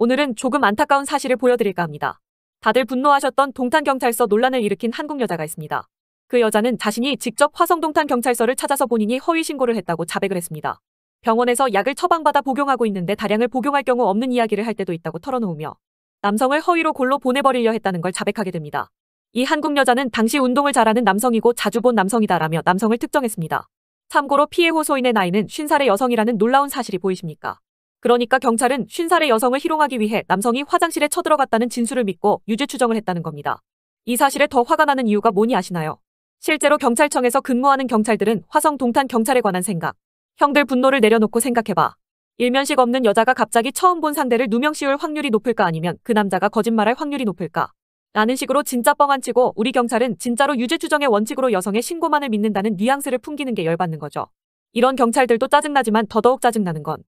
오늘은 조금 안타까운 사실을 보여드릴까 합니다. 다들 분노하셨던 동탄경찰서 논란을 일으킨 한국 여자가 있습니다. 그 여자는 자신이 직접 화성동탄경찰서를 찾아서 본인이 허위신고를 했다고 자백을 했습니다. 병원에서 약을 처방받아 복용하고 있는데 다량을 복용할 경우 없는 이야기를 할 때도 있다고 털어놓으며 남성을 허위로 골로 보내버리려 했다는 걸 자백하게 됩니다. 이 한국 여자는 당시 운동을 잘하는 남성이고 자주 본 남성이다라며 남성을 특정했습니다. 참고로 피해 호소인의 나이는 50살의 여성이라는 놀라운 사실이 보이십니까? 그러니까 경찰은 쉰살의 여성을 희롱하기 위해 남성이 화장실에 쳐들어갔다는 진술을 믿고 유죄 추정을 했다는 겁니다. 이 사실에 더 화가 나는 이유가 뭐니 아시나요? 실제로 경찰청에서 근무하는 경찰들은 화성 동탄 경찰에 관한 생각, 형들 분노를 내려놓고 생각해봐. 일면식 없는 여자가 갑자기 처음 본 상대를 누명 씌울 확률이 높을까 아니면 그 남자가 거짓말할 확률이 높을까? 라는 식으로 진짜 뻥 안 치고 우리 경찰은 진짜로 유죄 추정의 원칙으로 여성의 신고만을 믿는다는 뉘앙스를 풍기는 게 열받는 거죠. 이런 경찰들도 짜증나지만 더더욱 짜증나는 건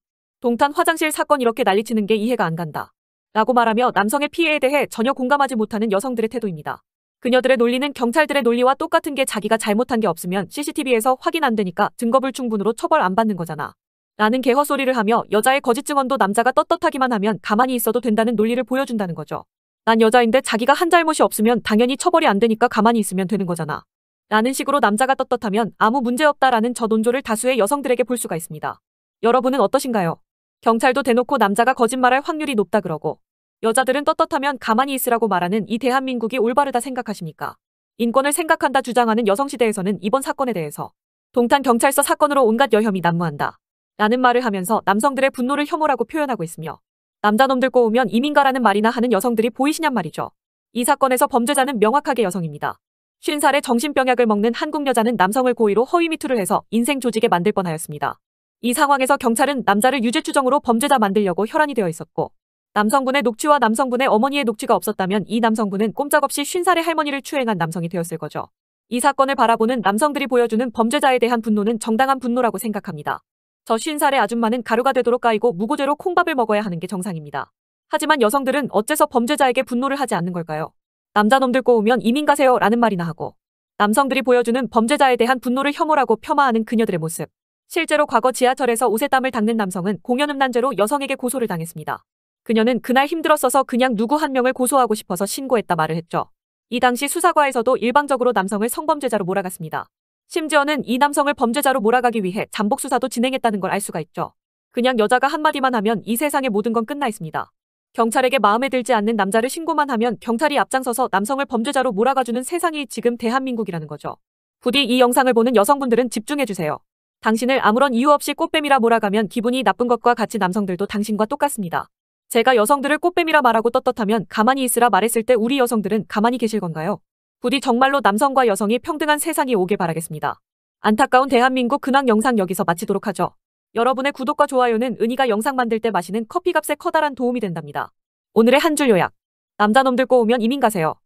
동탄 화장실 사건 이렇게 난리치는 게 이해가 안 간다. 라고 말하며 남성의 피해에 대해 전혀 공감하지 못하는 여성들의 태도입니다. 그녀들의 논리는 경찰들의 논리와 똑같은 게 자기가 잘못한 게 없으면 CCTV에서 확인 안 되니까 증거불충분으로 처벌 안 받는 거잖아. 라는 개허소리를 하며 여자의 거짓 증언도 남자가 떳떳하기만 하면 가만히 있어도 된다는 논리를 보여준다는 거죠. 난 여자인데 자기가 한 잘못이 없으면 당연히 처벌이 안 되니까 가만히 있으면 되는 거잖아. 라는 식으로 남자가 떳떳하면 아무 문제 없다라는 저 논조를 다수의 여성들에게 볼 수가 있습니다. 여러분은 어떠신가요? 경찰도 대놓고 남자가 거짓말할 확률이 높다 그러고 여자들은 떳떳하면 가만히 있으라고 말하는 이 대한민국이 올바르다 생각하십니까? 인권을 생각한다 주장하는 여성시대에서는 이번 사건에 대해서 동탄 경찰서 사건으로 온갖 여혐이 난무한다. 라는 말을 하면서 남성들의 분노를 혐오라고 표현하고 있으며 남자놈들 꼬우면 이민가라는 말이나 하는 여성들이 보이시냔 말이죠. 이 사건에서 범죄자는 명확하게 여성입니다. 50살에 정신병약을 먹는 한국 여자는 남성을 고의로 허위 미투를 해서 인생 조직에 만들 뻔하였습니다. 이 상황에서 경찰은 남자를 유죄 추정으로 범죄자 만들려고 혈안이 되어 있었고 남성분의 녹취와 남성분의 어머니의 녹취가 없었다면 이 남성분은 꼼짝없이 50살의 할머니를 추행한 남성이 되었을 거죠. 이 사건을 바라보는 남성들이 보여주는 범죄자에 대한 분노는 정당한 분노라고 생각합니다. 저 50살의 아줌마는 가루가 되도록 까이고 무고죄로 콩밥을 먹어야 하는 게 정상입니다. 하지만 여성들은 어째서 범죄자에게 분노를 하지 않는 걸까요? 남자놈들 꼬우면 이민 가세요 라는 말이나 하고 남성들이 보여주는 범죄자에 대한 분노를 혐오라고 폄하하는 그녀들의 모습. 실제로 과거 지하철에서 옷에 땀을 닦는 남성은 공연음란죄로 여성에게 고소를 당했습니다. 그녀는 그날 힘들었어서 그냥 누구 한 명을 고소하고 싶어서 신고했다 말을 했죠. 이 당시 수사과에서도 일방적으로 남성을 성범죄자로 몰아갔습니다. 심지어는 이 남성을 범죄자로 몰아가기 위해 잠복 수사도 진행했다는 걸 알 수가 있죠. 그냥 여자가 한마디만 하면 이 세상의 모든 건 끝나 있습니다. 경찰에게 마음에 들지 않는 남자를 신고만 하면 경찰이 앞장서서 남성을 범죄자로 몰아가주는 세상이 지금 대한민국이라는 거죠. 부디 이 영상을 보는 여성분들은 집중해주세요. 당신을 아무런 이유 없이 꽃뱀이라 몰아가면 기분이 나쁜 것과 같이 남성들도 당신과 똑같습니다. 제가 여성들을 꽃뱀이라 말하고 떳떳하면 가만히 있으라 말했을 때 우리 여성들은 가만히 계실 건가요? 부디 정말로 남성과 여성이 평등한 세상이 오길 바라겠습니다. 안타까운 대한민국 근황 영상 여기서 마치도록 하죠. 여러분의 구독과 좋아요는 은희가 영상 만들 때 마시는 커피 값에 커다란 도움이 된답니다. 오늘의 한 줄 요약. 남자놈들 꼬우면 이민 가세요.